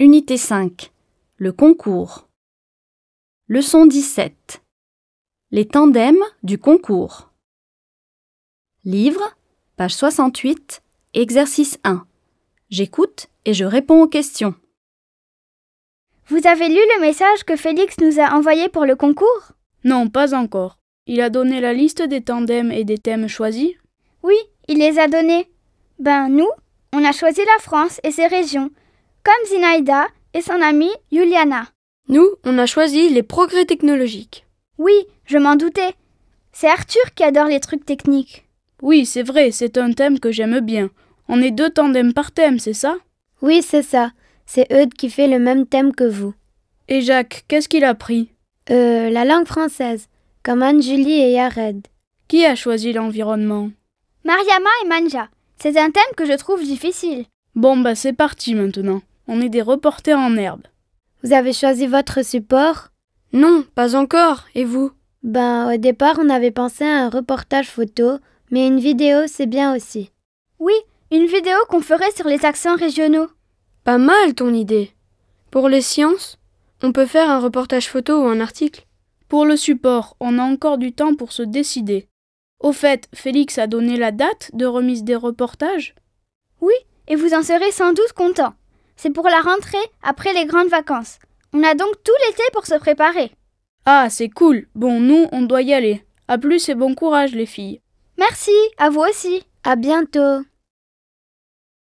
Unité 5. Le concours. Leçon 17. Les tandems du concours. Livre, page 68, exercice 1. J'écoute et je réponds aux questions. Vous avez lu le message que Félix nous a envoyé pour le concours Non, pas encore. Il a donné la liste des tandems et des thèmes choisis Oui, il les a donnés. Ben, nous, on a choisi la France et ses régions comme Zinaïda et son amie Juliana. Nous, on a choisi les progrès technologiques. Oui, je m'en doutais. C'est Arthur qui adore les trucs techniques. Oui, c'est vrai, c'est un thème que j'aime bien. On est deux tandems par thème, c'est ça Oui, c'est ça. C'est Eudes qui fait le même thème que vous. Et Jacques, qu'est-ce qu'il a pris Euh, la langue française, comme anne et Yared. Qui a choisi l'environnement Mariama et Manja. C'est un thème que je trouve difficile. Bon, bah c'est parti maintenant. On est des reporters en herbe. Vous avez choisi votre support Non, pas encore. Et vous Ben, au départ, on avait pensé à un reportage photo, mais une vidéo, c'est bien aussi. Oui, une vidéo qu'on ferait sur les accents régionaux. Pas mal ton idée. Pour les sciences, on peut faire un reportage photo ou un article. Pour le support, on a encore du temps pour se décider. Au fait, Félix a donné la date de remise des reportages Oui, et vous en serez sans doute content. C'est pour la rentrée, après les grandes vacances. On a donc tout l'été pour se préparer. Ah, c'est cool. Bon, nous, on doit y aller. À plus et bon courage, les filles. Merci, à vous aussi. À bientôt.